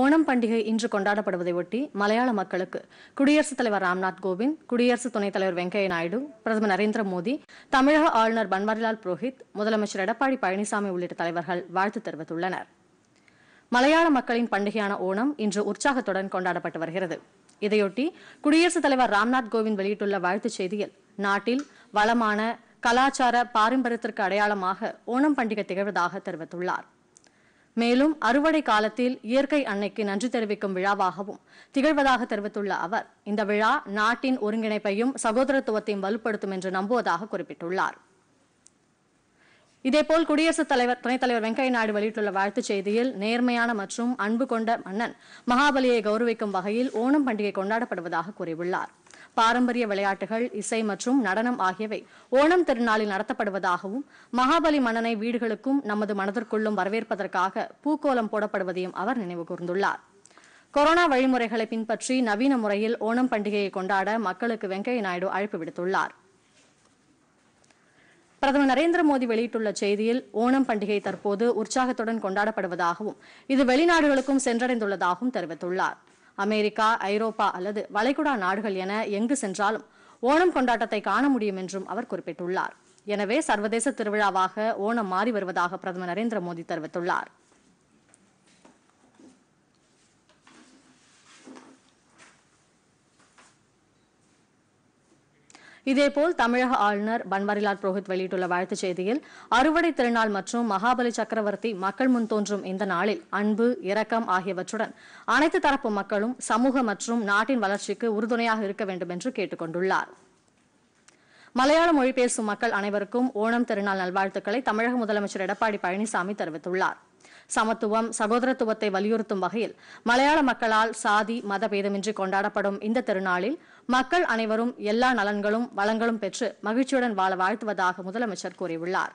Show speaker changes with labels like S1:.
S1: ஓணம் பண்டிகை இன்று கொண்டாடப்படுவதை ஒட்டி மலையாள மக்களுக்கு குடியரசுத் தலைவர் ராம்நாத் கோவிந்த் குடியரசு துணைத் தலைவர் வெங்கையா நாயுடு பிரதமர் நரேந்திர மோடி தமிழக ஆளுநர் பன்வாரிலால் புரோஹித் முதலமைச்சர் எடப்பாடி பழனிசாமி உள்ளிட்ட தலைவர்கள் வாழ்த்து தெரிவித்துள்ளனர் மலையாள மக்களின் பண்டிகையான ஓணம் இன்று உற்சாகத்துடன் கொண்டாடப்பட்டு வருகிறது இதையொட்டி குடியரசுத் தலைவர் ராம்நாத் கோவிந்த் வெளியிட்டுள்ள வாழ்த்துச் செய்தியில் நாட்டில் வளமான கலாச்சார பாரம்பரியத்திற்கு அடையாளமாக ஓணம் பண்டிகை திகழ்வதாக தெரிவித்துள்ளாா் மேலும் அறுவடை காலத்தில் இயற்கை அன்னைக்கு நன்றி தெரிவிக்கும் விழாவாகவும் திகழ்வதாக தெரிவித்துள்ள அவர் இந்த விழா நாட்டின் ஒருங்கிணைப்பையும் சகோதரத்துவத்தையும் வலுப்படுத்தும் என்று நம்புவதாக குறிப்பிட்டுள்ளார் இதேபோல் குடியரசுத் தலைவர் துணைத் தலைவர் வெங்கையா நாயுடு வெளியிட்டுள்ள வாழ்த்துச் செய்தியில் நேர்மையான மற்றும் அன்பு கொண்ட மன்னன் மகாபலியை கௌரவிக்கும் வகையில் ஓணம் பண்டிகை கொண்டாடப்படுவதாக கூறியுள்ளார் பாரம்பரிய விளையாட்டுகள் இசை மற்றும் நடனம் ஆகியவை ஓணம் திருநாளில் நடத்தப்படுவதாகவும் மகாபலி மன்னனை வீடுகளுக்கும் நமது மனதிற்குள்ளும் வரவேற்பதற்காக பூக்கோலம் போடப்படுவதையும் அவர் நினைவு கூர்ந்துள்ளார் கொரோனா வழிமுறைகளை பின்பற்றி நவீன முறையில் ஓணம் பண்டிகையை கொண்டாட மக்களுக்கு வெங்கையா நாயுடு அழைப்பு விடுத்துள்ளார் பிரதமர் நரேந்திர மோடி வெளியிட்டுள்ள செய்தியில் ஓணம் பண்டிகை தற்போது உற்சாகத்துடன் கொண்டாடப்படுவதாகவும் இது வெளிநாடுகளுக்கும் சென்றடைந்துள்ளதாகவும் தெரிவித்துள்ளார் அமெரிக்கா ஐரோப்பா அல்லது வளைகுடா நாடுகள் என எங்கு சென்றாலும் ஓணம் கொண்டாட்டத்தை காண முடியும் என்றும் அவர் குறிப்பிட்டுள்ளார் எனவே சர்வதேச திருவிழாவாக ஓணம் மாறி வருவதாக பிரதமர் நரேந்திர மோடி தெரிவித்துள்ளார் இதேபோல் தமிழக ஆளுநர் பன்வாரிலால் புரோஹித் வெளியிட்டுள்ள வாழ்த்துச் செய்தியில் அறுவடை திருநாள் மற்றும் மகாபலி சக்கரவர்த்தி மக்கள் முன் தோன்றும் இந்த நாளில் அன்பு இரக்கம் ஆகியவற்றுடன் அனைத்து தரப்பு மக்களும் சமூக மற்றும் நாட்டின் வளர்ச்சிக்கு உறுதுணையாக இருக்க வேண்டும் என்று கேட்டுக் கொண்டுள்ளார் மலையாள மொழி பேசும் மக்கள் அனைவருக்கும் ஓணம் திருநாள் நல்வாழ்த்துக்களை தமிழக முதலமைச்சர் எடப்பாடி பழனிசாமி தெரிவித்துள்ளாா் சமத்துவம் சகோதரத்துவத்தை வலியுறுத்தும் வகையில் மலையாள மக்களால் சாதி மதபேதமின்றி கொண்டாடப்படும் இந்த திருநாளில் மக்கள் அனைவரும் எல்லா நலன்களும் வளங்களும் பெற்று மகிழ்ச்சியுடன் வாழ வாழ்த்துவதாக முதலமைச்சர் கூறியுள்ளார்